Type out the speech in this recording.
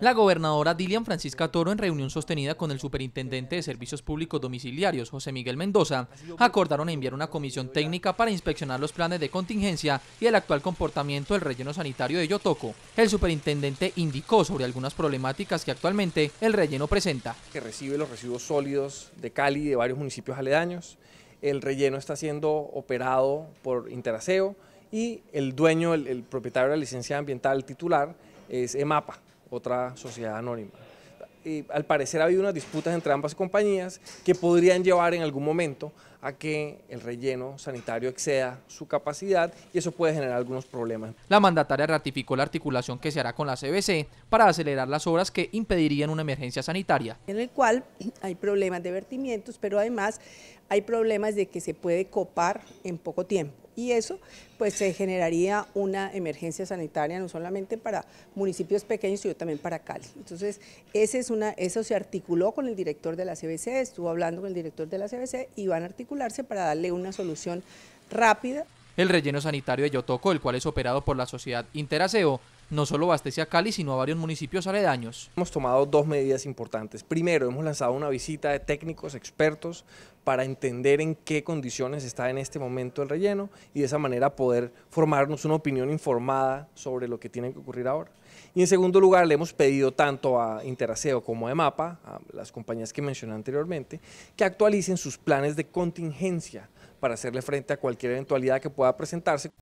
La gobernadora Dilian Francisca Toro, en reunión sostenida con el superintendente de Servicios Públicos Domiciliarios, José Miguel Mendoza, acordaron enviar una comisión técnica para inspeccionar los planes de contingencia y el actual comportamiento del relleno sanitario de Yotoco. El superintendente indicó sobre algunas problemáticas que actualmente el relleno presenta. Que recibe los residuos sólidos de Cali y de varios municipios aledaños. El relleno está siendo operado por Interaseo y el dueño, el, el propietario de la licencia ambiental titular, es EMAPA otra sociedad anónima. al parecer ha habido unas disputas entre ambas compañías que podrían llevar en algún momento a que el relleno sanitario exceda su capacidad y eso puede generar algunos problemas. La mandataria ratificó la articulación que se hará con la CBC para acelerar las obras que impedirían una emergencia sanitaria. En el cual hay problemas de vertimientos, pero además hay problemas de que se puede copar en poco tiempo. Y eso pues se generaría una emergencia sanitaria no solamente para municipios pequeños, sino también para Cali. Entonces, es una, eso se articuló con el director de la CBC, estuvo hablando con el director de la CBC y van a articularse para darle una solución rápida. El relleno sanitario de Yotoco, el cual es operado por la sociedad Interaseo, no solo abastece a Cali, sino a varios municipios aledaños. Hemos tomado dos medidas importantes. Primero, hemos lanzado una visita de técnicos expertos para entender en qué condiciones está en este momento el relleno y de esa manera poder formarnos una opinión informada sobre lo que tiene que ocurrir ahora. Y en segundo lugar, le hemos pedido tanto a Interaseo como a EMAPA, a las compañías que mencioné anteriormente, que actualicen sus planes de contingencia para hacerle frente a cualquier eventualidad que pueda presentarse.